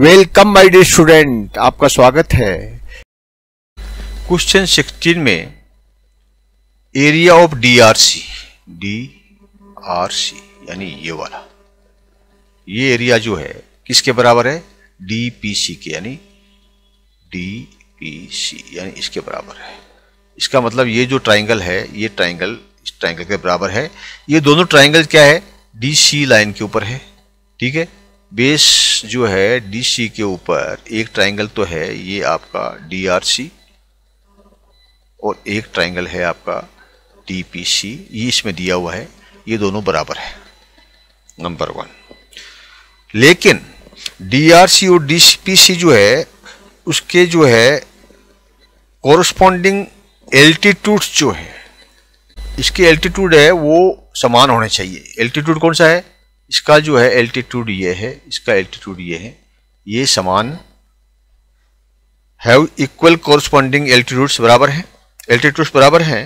welcome my dear student आपका स्वागत है क्वेश्चन सिक्सटीन में एरिया ऑफ डीआरसी डीआरसी यानी ये वाला ये एरिया जो है किसके बराबर है डीपीसी के यानी डीपीसी यानी इसके बराबर है इसका मतलब ये जो ट्राइंगल है ये ट्राइंगल इस ट्राइंगल के बराबर है ये दोनों ट्राइंगल क्या है डी लाइन के ऊपर है ठीक है बेस जो है डीसी के ऊपर एक ट्रायंगल तो है ये आपका डीआरसी और एक ट्रायंगल है आपका टीपीसी ये इसमें दिया हुआ है ये दोनों बराबर है नंबर वन लेकिन डीआरसी और डीपीसी जो है उसके जो है कॉरस्पॉन्डिंग एल्टीट्यूड जो है इसके एल्टीट्यूड है वो समान होने चाहिए एल्टीट्यूड कौन सा है इसका जो है एल्टीट्यूड ये है इसका एल्टीट्यूड ये है ये समान हैव इक्वल कॉरस्पॉन्डिंग एल्टीट्यूड्स बराबर है एल्टीट्यूड्स बराबर है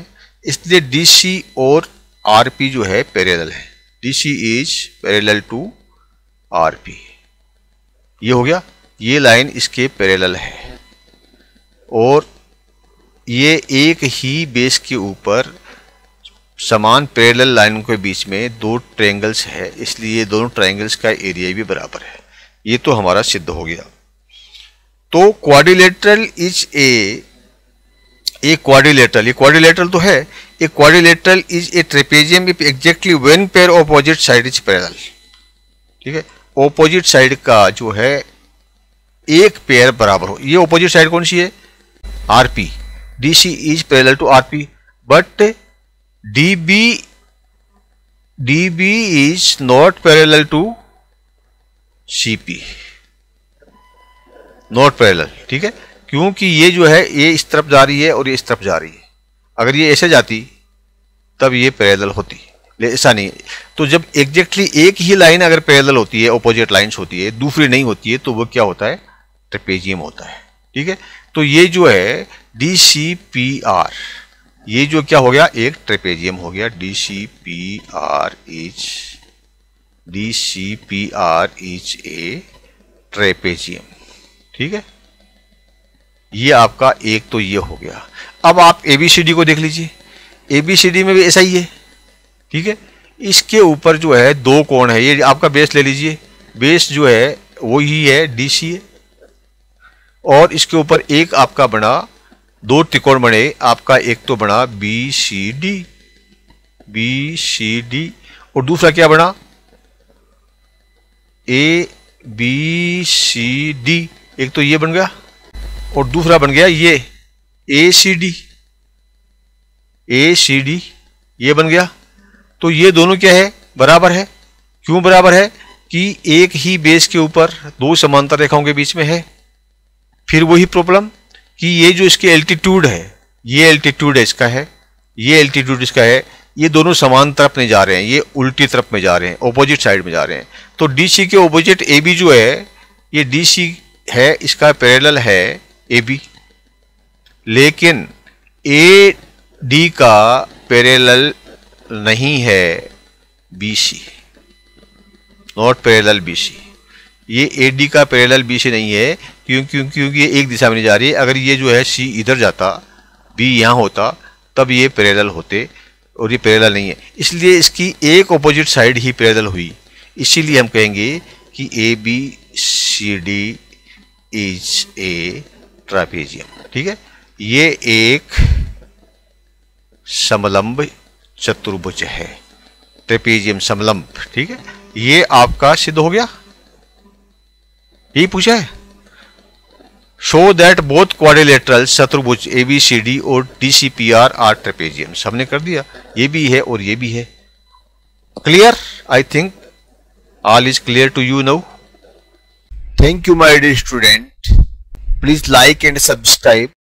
इसलिए डी सी और आर पी जो है पैरेलल है D C is parallel to R P ये हो गया ये लाइन इसके पैरेलल है और ये एक ही बेस के ऊपर समान पैरेलल लाइनों के बीच में दो ट्रायंगल्स है इसलिए दोनों ट्रायंगल्स का एरिया भी बराबर है ये तो हमारा सिद्ध हो गया तो quadrilateral is a a quadrilateral ये क्वाड्रिलेटरल तो है a quadrilateral is a trapezium if exactly one pair opposite side is parallel ठीक है ऑपोजिट साइड का जो है एक पेयर बराबर हो ये ऑपोजिट साइड कौन सी है RP DC is parallel to RP but DB DB is not parallel to CP not parallel ठीक है क्योंकि ये जो है ये इस तरफ जा रही है और ये इस तरफ जा रही है अगर ये ऐसे जाती तब ये पैरेलल होती ऐसा नहीं तो जब एग्जैक्टली एक ही लाइन अगर पैरेलल होती है अपोजिट लाइंस होती है दूसरी नहीं होती है तो वो क्या होता है ट्रपेजियम होता है ठीक है तो ये जो है डी सी पी आर ये जो क्या हो गया एक ट्रेपेजियम हो गया D C P R H D C P R H a trapezium ठीक है ये आपका एक तो ये हो गया अब आप एबीसीडी को देख लीजिए एबीसीडी में भी ऐसा ही है ठीक है इसके ऊपर जो है दो कोण है ये आपका बेस ले लीजिए बेस जो है वो ही है डी सी और इसके ऊपर एक आपका बना दो त्रिकोण बने आपका एक तो बना B C D B C D और दूसरा क्या बना ए बी सी डी एक तो ये बन गया और दूसरा बन गया ये ए C D A C D ये बन गया तो ये दोनों क्या है बराबर है क्यों बराबर है कि एक ही बेस के ऊपर दो समांतर रेखाओं के बीच में है फिर वही प्रॉब्लम कि ये जो इसके एल्टीट्यूड है ये एल्टीट्यूड इसका है ये एल्टीट्यूड इसका है ये दोनों समान तरफ नहीं जा रहे हैं ये उल्टी तरफ में जा रहे हैं ओपोजिट साइड में जा रहे हैं तो डी सी के ओपोजिट ए बी जो है ये डी सी है इसका पैरेलल है ए बी लेकिन ए डी का पैरेलल नहीं है B C not parallel B C ये ए डी का पैरेलल बी से नहीं है क्यों क्यों क्योंकि ये एक दिशा में नहीं जा रही है अगर ये जो है सी इधर जाता बी यहाँ होता तब ये पैरेलल होते और ये पैरेलल नहीं है इसलिए इसकी एक ऑपोजिट साइड ही पैरेलल हुई इसीलिए हम कहेंगे कि A B C D is a trapezium ठीक है ये एक समलंब चतुर्भुज है ट्रेपेजियम समलंब ठीक है ये आपका सिद्ध हो गया यही पूछा है शो दैट बोथ क्वारिलेटरल शत्रुभुज ए बी सी डी और T C P R R trapezium सबने कर दिया ये भी है और ये भी है clear I think all is clear to you now thank you my dear student please like and subscribe